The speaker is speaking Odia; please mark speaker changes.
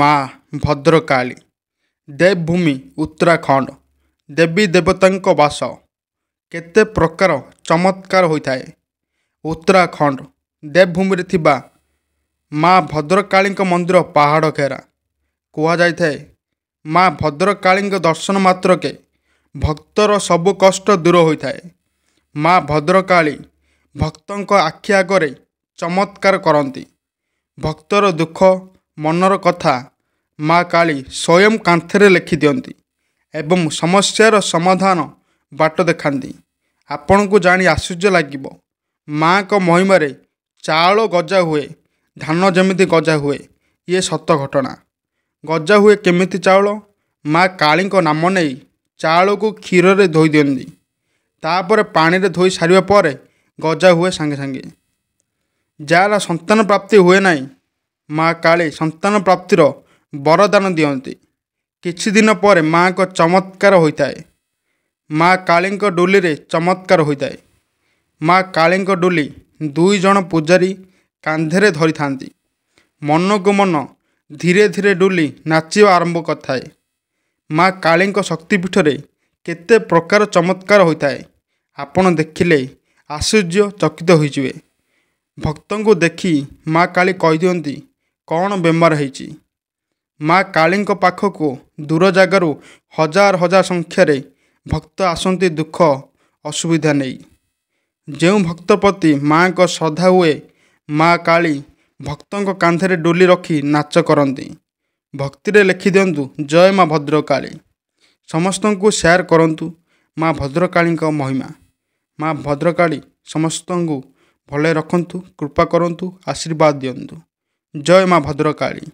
Speaker 1: ମା ଭଦ୍ରକାଳୀ ଦେବଭୂମି ଉତ୍ତରାଖଣ୍ଡ ଦେବୀ ଦେବତାଙ୍କ ବାସ କେତେ ପ୍ରକାର ଚମତ୍କାର ହୋଇଥାଏ ଉତ୍ତରାଖଣ୍ଡ ଦେବଭୂମିରେ ଥିବା ମା ଭଦ୍ରକାଳୀଙ୍କ ମନ୍ଦିର ପାହାଡ଼ ଘେରା କୁହାଯାଇଥାଏ ମା ଭଦ୍ରକାଳୀଙ୍କ ଦର୍ଶନ ମାତ୍ରକେ ଭକ୍ତର ସବୁ କଷ୍ଟ ଦୂର ହୋଇଥାଏ ମା ଭଦ୍ରକାଳୀ ଭକ୍ତଙ୍କ ଆଖି ଆଗରେ ଚମତ୍କାର କରନ୍ତି ଭକ୍ତର ଦୁଃଖ ମନର କଥା ମା କାଳୀ ସ୍ୱୟଂ କାନ୍ଥରେ ଲେଖିଦିଅନ୍ତି ଏବଂ ସମସ୍ୟାର ସମାଧାନ ବାଟ ଦେଖାନ୍ତି ଆପଣଙ୍କୁ ଜାଣି ଆଶ୍ଚର୍ଯ୍ୟ ଲାଗିବ ମାଆଙ୍କ ମହିମାରେ ଚାଉଳ ଗଜା ହୁଏ ଧାନ ଯେମିତି ଗଜା ହୁଏ ଇଏ ସତ ଘଟଣା ଗଜା ହୁଏ କେମିତି ଚାଉଳ ମା କାଳୀଙ୍କ ନାମ ନେଇ ଚାଉଳକୁ କ୍ଷୀରରେ ଧୋଇ ଦିଅନ୍ତି ତାପରେ ପାଣିରେ ଧୋଇ ସାରିବା ପରେ ଗଜା ହୁଏ ସାଙ୍ଗେ ସାଙ୍ଗେ ଯାହାର ସନ୍ତାନ ପ୍ରାପ୍ତି ହୁଏ ନାହିଁ ମା' କାଳୀ ସନ୍ତାନ ପ୍ରାପ୍ତିର ବରଦାନ ଦିଅନ୍ତି କିଛିଦିନ ପରେ ମା'ଙ୍କ ଚମତ୍କାର ହୋଇଥାଏ ମା' କାଳୀଙ୍କ ଡୁଲିରେ ଚମତ୍କାର ହୋଇଥାଏ ମା' କାଳୀଙ୍କ ଡୁଲି ଦୁଇ ଜଣ ପୂଜାରୀ କାନ୍ଧରେ ଧରିଥାନ୍ତି ମନକୁ ମନ ଧୀରେ ଧୀରେ ଡୁଲି ନାଚିବା ଆରମ୍ଭ କରିଥାଏ ମା' କାଳୀଙ୍କ ଶକ୍ତିପୀଠରେ କେତେ ପ୍ରକାର ଚମତ୍କାର ହୋଇଥାଏ ଆପଣ ଦେଖିଲେ ଆଶ୍ଚର୍ଯ୍ୟ ଚକିତ ହୋଇଯିବେ ଭକ୍ତଙ୍କୁ ଦେଖି ମା' କାଳୀ କହିଦିଅନ୍ତି କ'ଣ ବେମାର ହୋଇଛି ମା କାଳୀଙ୍କ ପାଖକୁ ଦୂର ଜାଗାରୁ ହଜାର ହଜାର ସଂଖ୍ୟାରେ ଭକ୍ତ ଆସନ୍ତି ଦୁଃଖ ଅସୁବିଧା ନେଇ ଯେଉଁ ଭକ୍ତ ପ୍ରତି ମାଆଙ୍କ ଶ୍ରଦ୍ଧା ହୁଏ ମା କାଳୀ ଭକ୍ତଙ୍କ କାନ୍ଧରେ ଡୁଲି ରଖି ନାଚ କରନ୍ତି ଭକ୍ତିରେ ଲେଖିଦିଅନ୍ତୁ ଜୟ ମା ଭଦ୍ରକାଳୀ ସମସ୍ତଙ୍କୁ ସେୟାର କରନ୍ତୁ ମା ଭଦ୍ରକାଳୀଙ୍କ ମହିମା ମା ଭଦ୍ରକାଳୀ ସମସ୍ତଙ୍କୁ ଭଲରେ ରଖନ୍ତୁ କୃପା କରନ୍ତୁ ଆଶୀର୍ବାଦ ଦିଅନ୍ତୁ জয় মা ভদ্রকালী